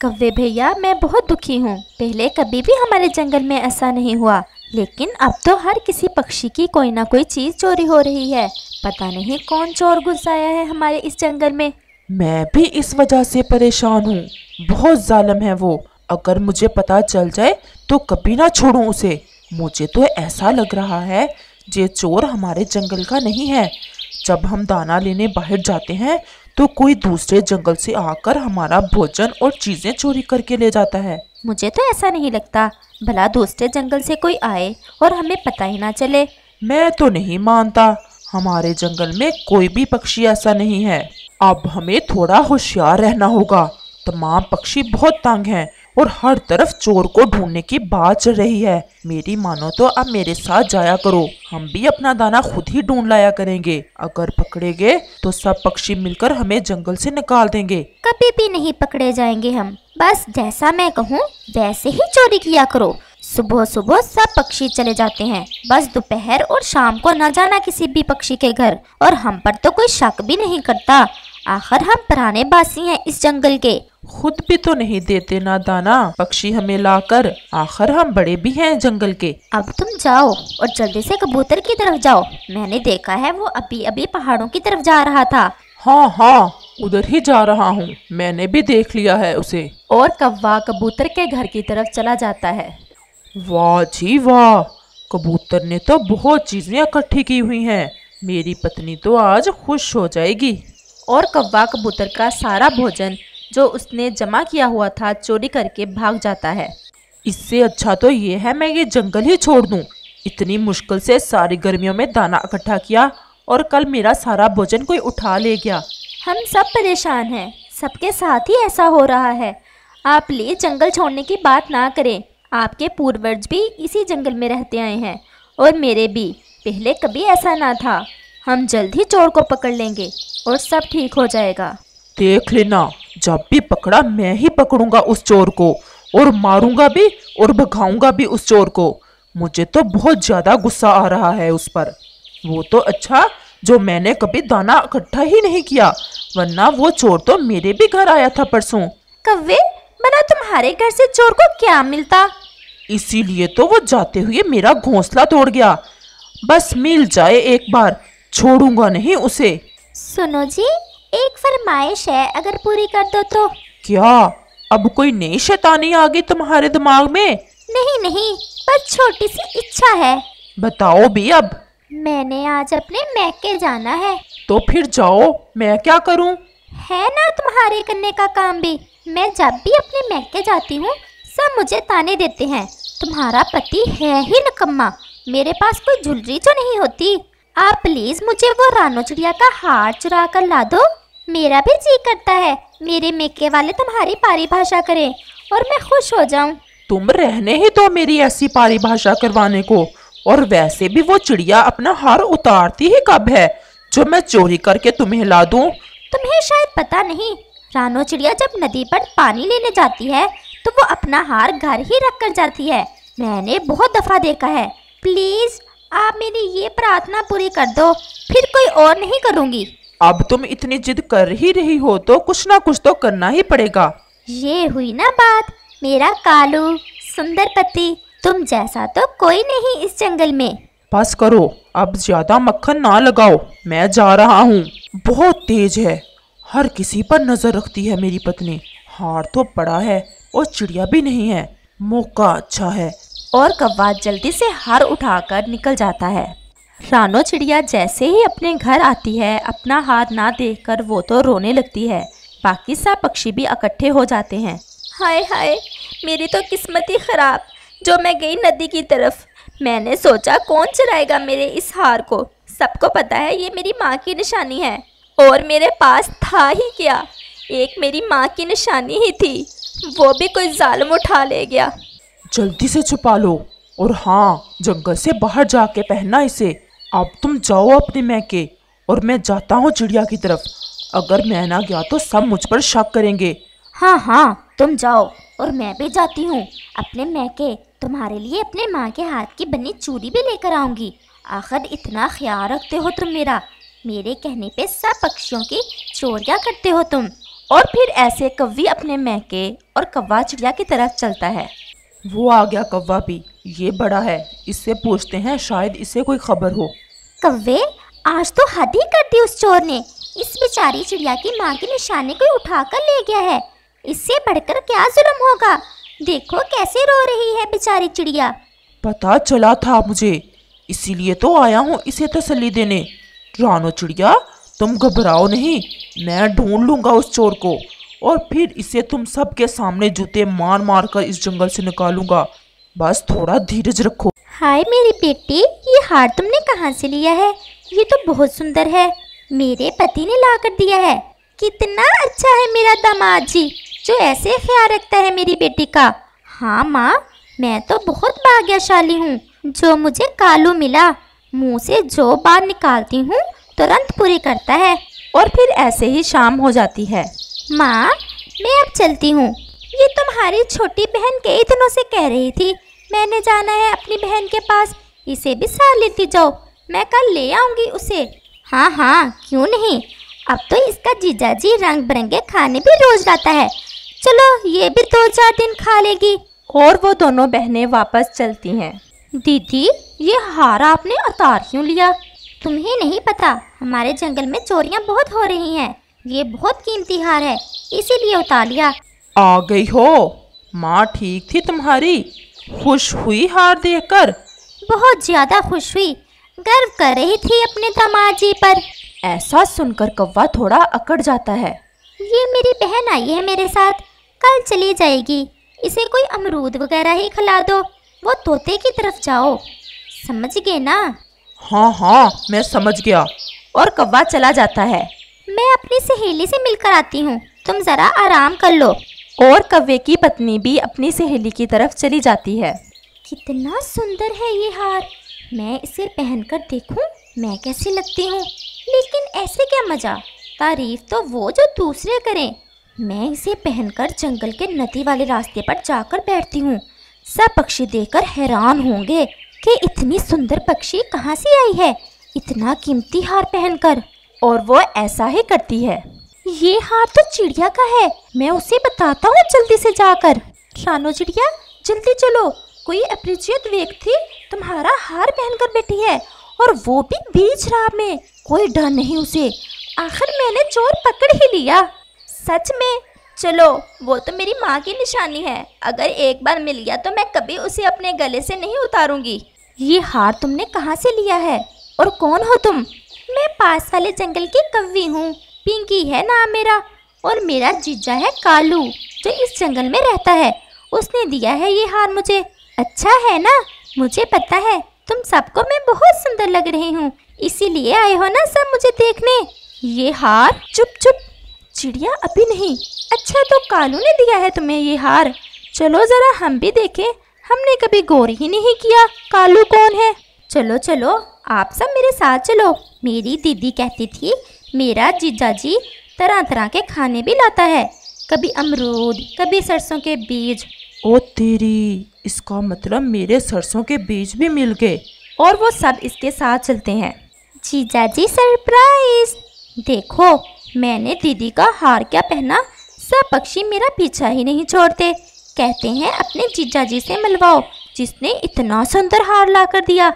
कव्वे भैया मैं बहुत दुखी हूँ पहले कभी भी हमारे जंगल में ऐसा नहीं हुआ लेकिन अब तो हर किसी पक्षी की कोई ना कोई चीज़ चोरी हो रही है पता नहीं कौन चोर घुसाया है हमारे इस जंगल में मैं भी इस वजह से परेशान हूँ बहुत जालम है वो अगर मुझे पता चल जाए तो कभी ना छोड़ू उसे मुझे तो ऐसा लग रहा है ये चोर हमारे जंगल का नहीं है जब हम दाना लेने बाहर जाते हैं तो कोई दूसरे जंगल से आकर हमारा भोजन और चीजें चोरी करके ले जाता है मुझे तो ऐसा नहीं लगता भला दूसरे जंगल से कोई आए और हमें पता ही ना चले मैं तो नहीं मानता हमारे जंगल में कोई भी पक्षी ऐसा नहीं है अब हमें थोड़ा होशियार रहना होगा तमाम पक्षी बहुत तंग हैं और हर तरफ चोर को ढूंढने की बात चल रही है मेरी मानो तो अब मेरे साथ जाया करो हम भी अपना दाना खुद ही ढूंढ लाया करेंगे अगर पकड़े गए तो सब पक्षी मिलकर हमें जंगल से निकाल देंगे कभी भी नहीं पकड़े जाएंगे हम बस जैसा मैं कहूँ वैसे ही चोरी किया करो सुबह सुबह सब पक्षी चले जाते हैं बस दोपहर और शाम को न जाना किसी भी पक्षी के घर और हम पर तो कोई शक भी नहीं करता आखिर हम पुराने बासी हैं इस जंगल के खुद भी तो नहीं देते ना दाना पक्षी हमें लाकर आखिर हम बड़े भी हैं जंगल के अब तुम जाओ और जल्दी से कबूतर की तरफ जाओ मैंने देखा है वो अभी अभी पहाड़ों की तरफ जा रहा था हाँ हाँ उधर ही जा रहा हूँ मैंने भी देख लिया है उसे और कव्वा कबूतर के घर की तरफ चला जाता है वाह जी वाह कबूतर ने तो बहुत चीजें इकट्ठी की हुई हैं मेरी पत्नी तो आज खुश हो जाएगी और कौवा कबूतर का सारा भोजन जो उसने जमा किया हुआ था चोरी करके भाग जाता है इससे अच्छा तो ये है मैं ये जंगल ही छोड़ दूँ इतनी मुश्किल से सारी गर्मियों में दाना इकट्ठा किया और कल मेरा सारा भोजन कोई उठा ले गया हम सब परेशान हैं सबके साथ ही ऐसा हो रहा है आप लिए जंगल छोड़ने की बात ना करें आपके पूर्वज भी इसी जंगल में रहते आए हैं और मेरे भी पहले कभी ऐसा ना था हम जल्द ही चोर को पकड़ लेंगे और सब ठीक हो जाएगा देख लेना जब भी पकड़ा मैं ही पकड़ूंगा उस चोर को और मारूंगा भी और भगाऊंगा भी उस चोर को मुझे तो बहुत ज़्यादा गुस्सा आ रहा है उस पर वो तो अच्छा जो मैंने कभी दाना इकट्ठा ही नहीं किया वरना वो चोर तो मेरे भी घर आया था परसों कवे बना तुम्हारे घर से चोर को क्या मिलता इसीलिए तो वो जाते हुए मेरा घोंसला तोड़ गया बस मिल जाए एक बार छोड़ूंगा नहीं उसे सुनो जी एक फरमाइश है अगर पूरी कर दो तो क्या अब कोई नई शैतानी आ गई तुम्हारे दिमाग में नहीं नहीं बस छोटी सी इच्छा है बताओ भी अब मैंने आज अपने मैके जाना है तो फिर जाओ मैं क्या करूं? है ना तुम्हारे करने का काम भी मैं जब भी अपने मैके जाती हूँ सब मुझे ताने देते हैं तुम्हारा पति है ही नकम्मा मेरे पास कोई झुलरी तो नहीं होती आप प्लीज मुझे वो रानो चिड़िया का हार चुरा कर ला दो मेरा भी जी करता है मेरे मेके वाले तुम्हारी पारिभाषा करें और मैं खुश हो जाऊं तुम रहने ही दो मेरी ऐसी पारिभाषा करवाने को और वैसे भी वो चिड़िया अपना हार उतारती ही कब है जो मैं चोरी करके तुम्हें ला दूं तुम्हें शायद पता नहीं रानो चिड़िया जब नदी पर पानी लेने जाती है तो वो अपना हार घर ही रख कर जाती है मैंने बहुत दफा देखा है प्लीज आप मेरी ये प्रार्थना पूरी कर दो फिर कोई और नहीं करूँगी अब तुम इतनी जिद कर ही रही हो तो कुछ ना कुछ तो करना ही पड़ेगा ये हुई ना बात मेरा कालू सुंदर पति तुम जैसा तो कोई नहीं इस जंगल में बस करो अब ज्यादा मक्खन ना लगाओ मैं जा रहा हूँ बहुत तेज है हर किसी पर नजर रखती है मेरी पत्नी हार तो पड़ा है और चिड़िया भी नहीं है मौका अच्छा है और कव्वा जल्दी से हार उठाकर निकल जाता है रानो चिड़िया जैसे ही अपने घर आती है अपना हार ना देखकर वो तो रोने लगती है बाकी सब पक्षी भी इकट्ठे हो जाते हैं हाय हाय मेरी तो किस्मत ही ख़राब जो मैं गई नदी की तरफ मैंने सोचा कौन चलाएगा मेरे इस हार को सबको पता है ये मेरी माँ की निशानी है और मेरे पास था ही क्या एक मेरी माँ की निशानी ही थी वो भी कोई जालम उठा ले गया जल्दी से छुपा लो और हाँ जंगल से बाहर जाके पहनना इसे अब तुम जाओ अपने मैके और मैं जाता हूँ चिड़िया की तरफ अगर मैं ना गया तो सब मुझ पर शक करेंगे हाँ हाँ तुम जाओ और मैं भी जाती हूँ अपने के तुम्हारे लिए अपने माँ के हाथ की बनी चूड़ी भी लेकर आऊँगी आखिर इतना ख्याल रखते हो तुम मेरा मेरे कहने पे सब पक्षियों की चोरियाँ करते हो तुम और फिर ऐसे कव्वी अपने मैके और कव्वा चिड़िया की तरफ चलता है वो आ गया कौवा भी ये बड़ा है इससे पूछते हैं शायद इसे कोई खबर हो कव्वे आज तो हद ही कर दी उस चोर ने इस बेचारी चिड़िया की माँ के निशाने को उठा कर ले गया है इससे बढ़कर क्या जुल्म होगा देखो कैसे रो रही है बेचारी चिड़िया पता चला था मुझे इसीलिए तो आया हूँ इसे तसली देने रानो चिड़िया तुम घबराओ नहीं मैं ढूंढ लूंगा उस चोर को और फिर इसे तुम सबके सामने जूते मार मार कर इस जंगल से निकालूंगा बस थोड़ा धीरज रखो हाय मेरी बेटी ये हार तुमने कहाँ से लिया है ये तो बहुत सुंदर है मेरे पति ने ला कर दिया है कितना अच्छा है मेरा दामाद जी जो ऐसे ख्याल रखता है मेरी बेटी का हाँ माँ मैं तो बहुत भाग्यशाली हूँ जो मुझे कालू मिला मुँह से जो बात निकालती हूँ तुरंत पूरी करता है और फिर ऐसे ही शाम हो जाती है माँ मैं अब चलती हूँ ये तुम्हारी छोटी बहन के इतनों से कह रही थी मैंने जाना है अपनी बहन के पास इसे भी साथ लेती जाओ मैं कल ले आऊँगी उसे हाँ हाँ क्यों नहीं अब तो इसका जीजा जी रंग बिरंगे खाने भी रोज लाता है चलो ये भी दो चार दिन खा लेगी और वो दोनों बहनें वापस चलती हैं दीदी ये हार आपने उतार क्यों लिया तुम्हें नहीं पता हमारे जंगल में चोरियाँ बहुत हो रही हैं ये बहुत कीमती हार है इसीलिए उतार लिया आ गई हो माँ ठीक थी तुम्हारी खुश हुई हार देखकर बहुत ज्यादा खुश हुई गर्व कर रही थी अपने दामाद जी पर ऐसा सुनकर कौवा थोड़ा अकड़ जाता है ये मेरी बहन आई है मेरे साथ कल चली जाएगी इसे कोई अमरूद वगैरह ही खिला दो वो तोते की तरफ जाओ समझ गए ना हाँ हाँ मैं समझ गया और कौवा चला जाता है मैं अपनी सहेली से मिलकर आती हूँ तुम ज़रा आराम कर लो और कव्वे की पत्नी भी अपनी सहेली की तरफ चली जाती है कितना सुंदर है ये हार मैं इसे पहनकर देखूं मैं कैसी लगती हूँ लेकिन ऐसे क्या मज़ा तारीफ तो वो जो दूसरे करें मैं इसे पहनकर जंगल के नदी वाले रास्ते पर जाकर बैठती हूँ सब पक्षी देखकर हैरान होंगे कि इतनी सुंदर पक्षी कहाँ से आई है इतना कीमती हार पहनकर और वो ऐसा ही करती है ये हार तो चिड़िया का है मैं उसे बताता हूँ जल्दी से जाकर रानो चिड़िया जल्दी चलो कोई अपरिचित व्यक्ति तुम्हारा हार पहनकर बैठी है और वो भी बीच राह में कोई डर नहीं उसे आखिर मैंने चोर पकड़ ही लिया सच में चलो वो तो मेरी माँ की निशानी है अगर एक बार मिल गया तो मैं कभी उसे अपने गले से नहीं उतारूंगी ये हार तुमने कहाँ से लिया है और कौन हो तुम मैं पास वाले जंगल की कवी हूँ पिंकी है नाम मेरा और मेरा जीजा है कालू जो इस जंगल में रहता है उसने दिया है ये हार मुझे अच्छा है ना मुझे पता है तुम सबको मैं बहुत सुंदर लग रही हूँ इसीलिए आए हो ना सब मुझे देखने ये हार चुप चुप चिड़िया अभी नहीं अच्छा तो कालू ने दिया है तुम्हें ये हार चलो ज़रा हम भी देखें हमने कभी गौर ही नहीं किया कालू कौन है चलो चलो आप सब मेरे साथ चलो मेरी दीदी कहती थी मेरा जीजा जी तरह तरह के खाने भी लाता है कभी अमरूद कभी सरसों के बीज ओ तेरी इसका मतलब मेरे सरसों के बीज भी मिल गए और वो सब इसके साथ चलते हैं जीजा जी सरप्राइज देखो मैंने दीदी का हार क्या पहना सब पक्षी मेरा पीछा ही नहीं छोड़ते कहते हैं अपने जीजा जी से मिलवाओ जिसने इतना सुंदर हार ला कर दिया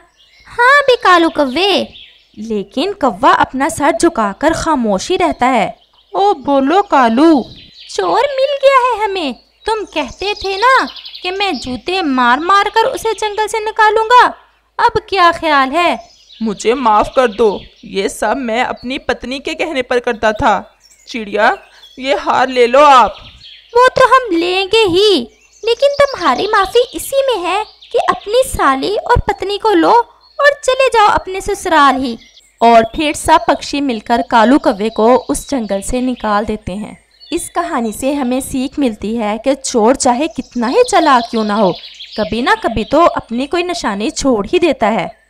हाँ भी कालू कव्वे लेकिन कव्वा अपना सर झुकाकर खामोशी रहता है ओ बोलो कालू चोर मिल गया है हमें तुम कहते थे ना कि मैं जूते मार मार कर उसे जंगल से निकालूंगा अब क्या ख्याल है मुझे माफ़ कर दो ये सब मैं अपनी पत्नी के कहने पर करता था चिड़िया ये हार ले लो आप वो तो हम लेंगे ही लेकिन तुम्हारी माफ़ी इसी में है कि अपनी साली और पत्नी को लो और चले जाओ अपने ससुराल ही और फिर सब पक्षी मिलकर कालू कव्वे को उस जंगल से निकाल देते हैं इस कहानी से हमें सीख मिलती है कि चोर चाहे कितना ही चला क्यों ना हो कभी ना कभी तो अपनी कोई निशानी छोड़ ही देता है